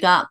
got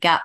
gap